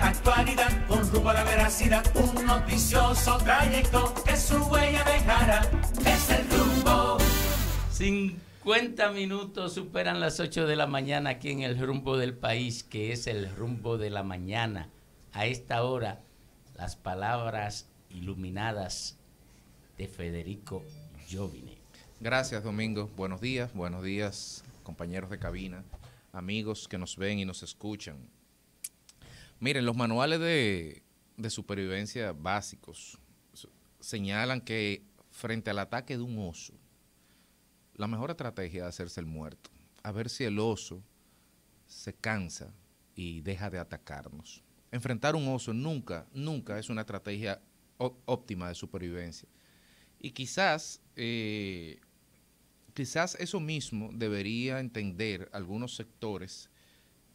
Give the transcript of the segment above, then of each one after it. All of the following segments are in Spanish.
actualidad, con rumbo a la veracidad, un noticioso trayecto que su huella dejará, es el rumbo. 50 minutos superan las 8 de la mañana aquí en el rumbo del país, que es el rumbo de la mañana. A esta hora, las palabras iluminadas de Federico Jovine. Gracias, Domingo. Buenos días, buenos días, compañeros de cabina, amigos que nos ven y nos escuchan. Miren, los manuales de, supervivencia básicos señalan que frente al ataque de un oso, la mejor estrategia es hacerse el muerto, a ver si el oso se cansa y deja de atacarnos. Enfrentar un oso nunca, nunca es una estrategia óptima de supervivencia. Y quizás, eh, quizás eso mismo debería entender algunos sectores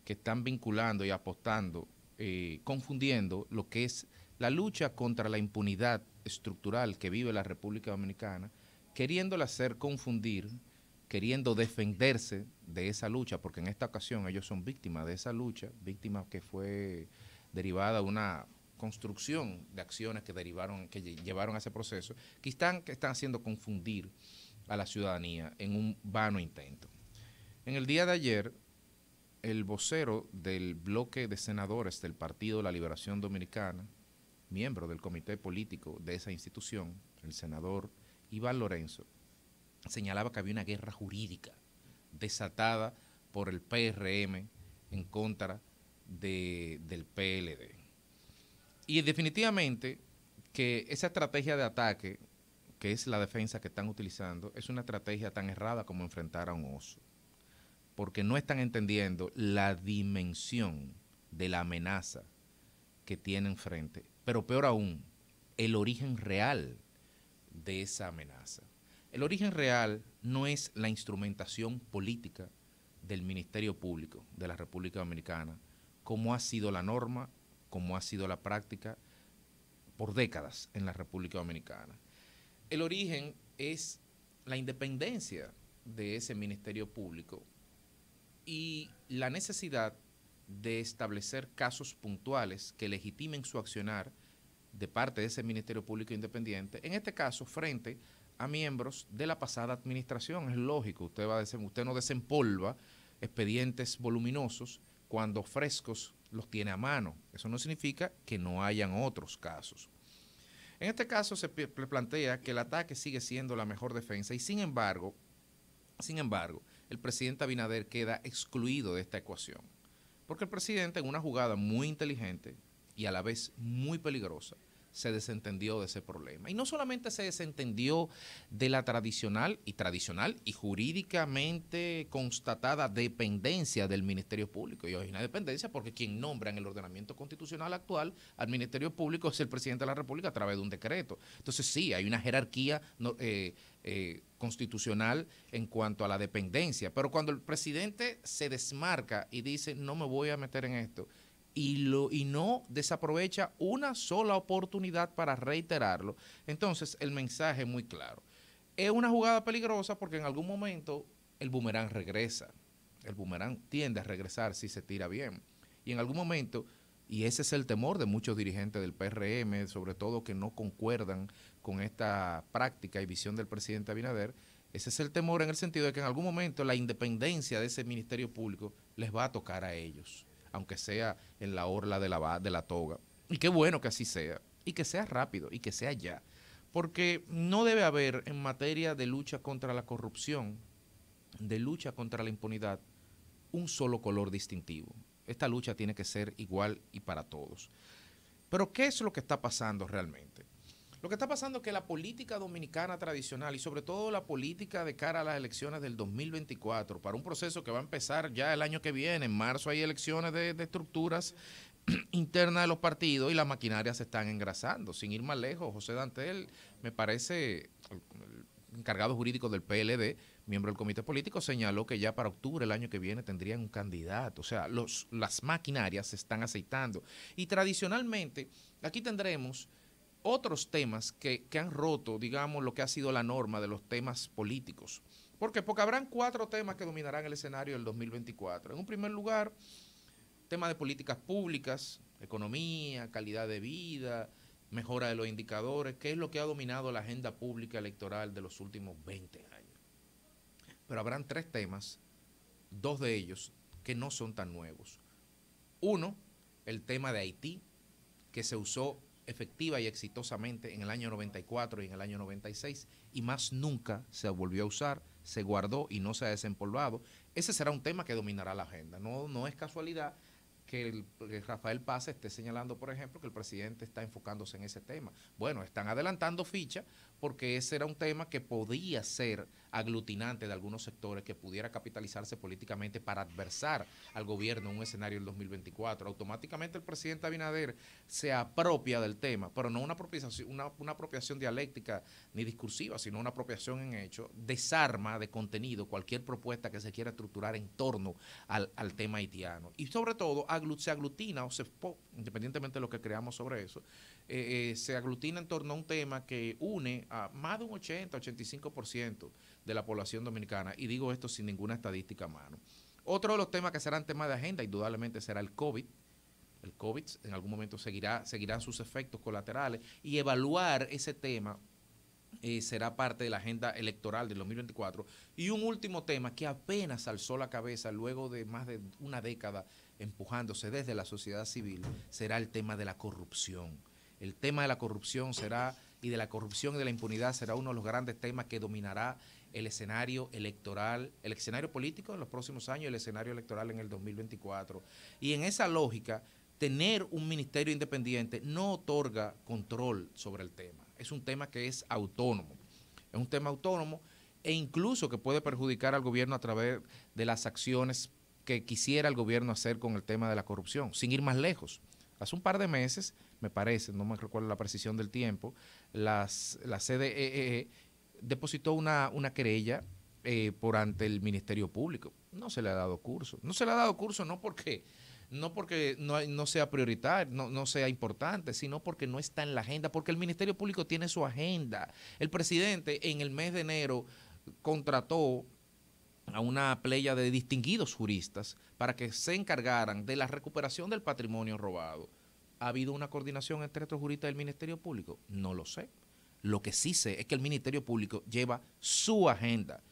que están vinculando y apostando eh, confundiendo lo que es la lucha contra la impunidad estructural que vive la República Dominicana, queriéndola hacer confundir, queriendo defenderse de esa lucha, porque en esta ocasión ellos son víctimas de esa lucha, víctimas que fue derivada de una construcción de acciones que derivaron, que llevaron a ese proceso, que están, que están haciendo confundir a la ciudadanía en un vano intento. En el día de ayer, el vocero del bloque de senadores del Partido de La Liberación Dominicana, miembro del comité político de esa institución, el senador Iván Lorenzo, señalaba que había una guerra jurídica desatada por el PRM en contra de, del PLD. Y definitivamente que esa estrategia de ataque, que es la defensa que están utilizando, es una estrategia tan errada como enfrentar a un oso porque no están entendiendo la dimensión de la amenaza que tienen frente, pero peor aún, el origen real de esa amenaza. El origen real no es la instrumentación política del Ministerio Público de la República Dominicana, como ha sido la norma, como ha sido la práctica por décadas en la República Dominicana. El origen es la independencia de ese Ministerio Público y la necesidad de establecer casos puntuales que legitimen su accionar de parte de ese Ministerio Público Independiente, en este caso frente a miembros de la pasada administración. Es lógico, usted, va a decir, usted no desempolva expedientes voluminosos cuando frescos los tiene a mano. Eso no significa que no hayan otros casos. En este caso se plantea que el ataque sigue siendo la mejor defensa y sin embargo, sin embargo, el presidente Abinader queda excluido de esta ecuación. Porque el presidente, en una jugada muy inteligente y a la vez muy peligrosa, se desentendió de ese problema. Y no solamente se desentendió de la tradicional y tradicional y jurídicamente constatada dependencia del Ministerio Público. Y hay una dependencia porque quien nombra en el ordenamiento constitucional actual al Ministerio Público es el presidente de la República a través de un decreto. Entonces sí, hay una jerarquía eh, eh, constitucional en cuanto a la dependencia. Pero cuando el presidente se desmarca y dice no me voy a meter en esto y, lo, y no desaprovecha una sola oportunidad para reiterarlo, entonces el mensaje es muy claro. Es una jugada peligrosa porque en algún momento el boomerang regresa. El boomerang tiende a regresar si se tira bien. Y en algún momento y ese es el temor de muchos dirigentes del PRM, sobre todo que no concuerdan con esta práctica y visión del presidente Abinader. Ese es el temor en el sentido de que en algún momento la independencia de ese ministerio público les va a tocar a ellos, aunque sea en la orla de la, de la toga. Y qué bueno que así sea, y que sea rápido, y que sea ya. Porque no debe haber en materia de lucha contra la corrupción, de lucha contra la impunidad, un solo color distintivo. Esta lucha tiene que ser igual y para todos. Pero ¿qué es lo que está pasando realmente? Lo que está pasando es que la política dominicana tradicional y sobre todo la política de cara a las elecciones del 2024, para un proceso que va a empezar ya el año que viene, en marzo hay elecciones de, estructuras internas de los partidos y las maquinarias se están engrasando. Sin ir más lejos, José Dantel, me parece, encargado jurídico del PLD, miembro del comité político, señaló que ya para octubre el año que viene tendrían un candidato. O sea, las maquinarias se están aceitando. Y tradicionalmente, aquí tendremos otros temas que, han roto, digamos, lo que ha sido la norma de los temas políticos. ¿Por qué? Porque habrán cuatro temas que dominarán el escenario del 2024. En un primer lugar, tema de políticas públicas, economía, calidad de vida, mejora de los indicadores, que es lo que ha dominado la agenda pública electoral de los últimos 20 años pero habrán tres temas, dos de ellos que no son tan nuevos. Uno, el tema de Haití, que se usó efectiva y exitosamente en el año 94 y en el año 96 y más nunca se volvió a usar, se guardó y no se ha desempolvado. Ese será un tema que dominará la agenda. No, no es casualidad que, que Rafael Paz esté señalando, por ejemplo, que el presidente está enfocándose en ese tema. Bueno, están adelantando ficha porque ese era un tema que podía ser aglutinante de algunos sectores que pudiera capitalizarse políticamente para adversar al gobierno en un escenario del 2024. Automáticamente el presidente Abinader se apropia del tema, pero no una apropiación, una, apropiación dialéctica ni discursiva, sino una apropiación en hecho, desarma de contenido cualquier propuesta que se quiera estructurar en torno al, tema haitiano. Y sobre todo aglut se aglutina, o se, independientemente de lo que creamos sobre eso, eh, eh, se aglutina en torno a un tema que une a más de un 80, 85% de la población dominicana, y digo esto sin ninguna estadística a mano. Otro de los temas que serán temas de agenda, indudablemente, será el COVID. El COVID en algún momento seguirá, seguirán sus efectos colaterales y evaluar ese tema eh, será parte de la agenda electoral del 2024. Y un último tema que apenas alzó la cabeza luego de más de una década empujándose desde la sociedad civil será el tema de la corrupción. El tema de la corrupción será y de la corrupción y de la impunidad será uno de los grandes temas que dominará el escenario electoral, el escenario político en los próximos años y el escenario electoral en el 2024. Y en esa lógica, tener un ministerio independiente no otorga control sobre el tema. Es un tema que es autónomo. Es un tema autónomo e incluso que puede perjudicar al gobierno a través de las acciones que quisiera el gobierno hacer con el tema de la corrupción, sin ir más lejos hace un par de meses, me parece, no me recuerdo la precisión del tiempo, la CDE e e depositó una, querella eh, por ante el Ministerio Público. No se le ha dado curso. No se le ha dado curso no porque no, porque no, sea prioritario, no sea importante, sino porque no está en la agenda, porque el Ministerio Público tiene su agenda. El presidente en el mes de enero contrató a una playa de distinguidos juristas para que se encargaran de la recuperación del patrimonio robado. ¿Ha habido una coordinación entre estos juristas del Ministerio Público? No lo sé. Lo que sí sé es que el Ministerio Público lleva su agenda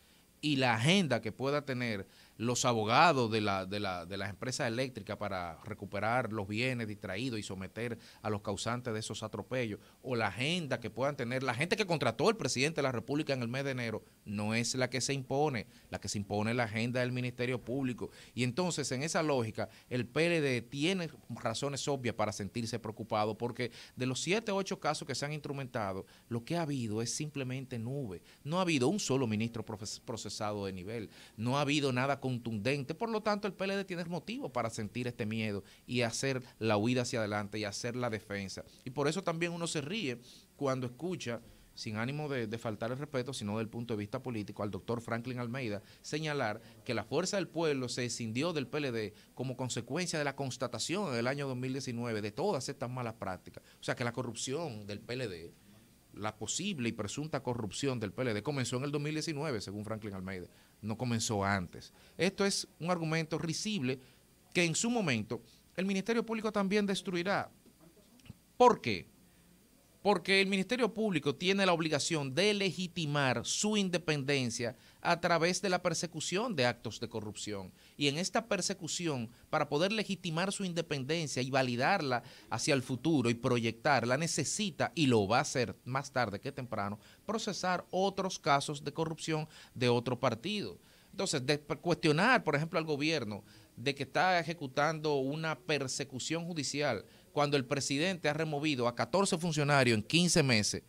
y la agenda que pueda tener los abogados de, la, de, la, de las empresas eléctricas para recuperar los bienes distraídos y someter a los causantes de esos atropellos, o la agenda que puedan tener, la gente que contrató el presidente de la República en el mes de enero, no es la que se impone, la que se impone la agenda del Ministerio Público. Y entonces, en esa lógica, el PLD tiene razones obvias para sentirse preocupado, porque de los siete o ocho casos que se han instrumentado, lo que ha habido es simplemente nube. No ha habido un solo ministro procesado de nivel, no ha habido nada contundente. Por lo tanto, el PLD tiene motivo para sentir este miedo y hacer la huida hacia adelante y hacer la defensa. Y por eso también uno se ríe cuando escucha sin ánimo de, faltar el respeto, sino del punto de vista político, al doctor Franklin Almeida, señalar que la fuerza del pueblo se escindió del PLD como consecuencia de la constatación en el año 2019 de todas estas malas prácticas. O sea, que la corrupción del PLD, la posible y presunta corrupción del PLD, comenzó en el 2019, según Franklin Almeida no comenzó antes. Esto es un argumento risible que en su momento el Ministerio Público también destruirá. ¿Por qué? porque el Ministerio Público tiene la obligación de legitimar su independencia a través de la persecución de actos de corrupción. Y en esta persecución, para poder legitimar su independencia y validarla hacia el futuro y proyectarla, necesita, y lo va a hacer más tarde que temprano, procesar otros casos de corrupción de otro partido. Entonces, de cuestionar, por ejemplo, al gobierno de que está ejecutando una persecución judicial cuando el presidente ha removido a 14 funcionarios en 15 meses,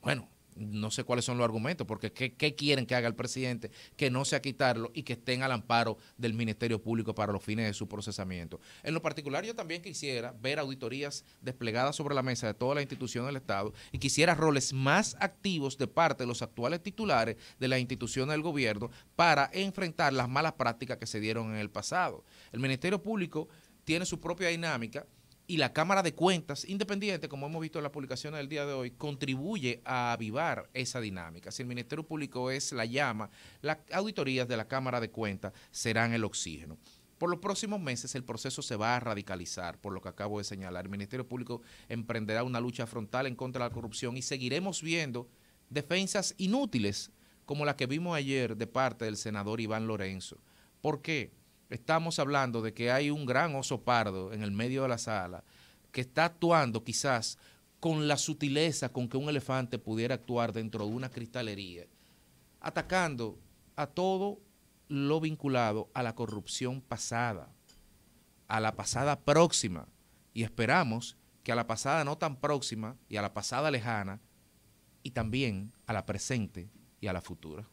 bueno, no sé cuáles son los argumentos, porque ¿qué, quieren que haga el presidente? Que no sea quitarlo y que estén al amparo del Ministerio Público para los fines de su procesamiento. En lo particular, yo también quisiera ver auditorías desplegadas sobre la mesa de toda la institución del Estado y quisiera roles más activos de parte de los actuales titulares de la institución del gobierno para enfrentar las malas prácticas que se dieron en el pasado. El Ministerio Público tiene su propia dinámica y la Cámara de Cuentas Independiente, como hemos visto en las publicaciones del día de hoy, contribuye a avivar esa dinámica. Si el Ministerio Público es la llama, las auditorías de la Cámara de Cuentas serán el oxígeno. Por los próximos meses el proceso se va a radicalizar, por lo que acabo de señalar. El Ministerio Público emprenderá una lucha frontal en contra de la corrupción y seguiremos viendo defensas inútiles como la que vimos ayer de parte del senador Iván Lorenzo. ¿Por qué? estamos hablando de que hay un gran oso pardo en el medio de la sala que está actuando quizás con la sutileza con que un elefante pudiera actuar dentro de una cristalería, atacando a todo lo vinculado a la corrupción pasada, a la pasada próxima, y esperamos que a la pasada no tan próxima y a la pasada lejana, y también a la presente y a la futura.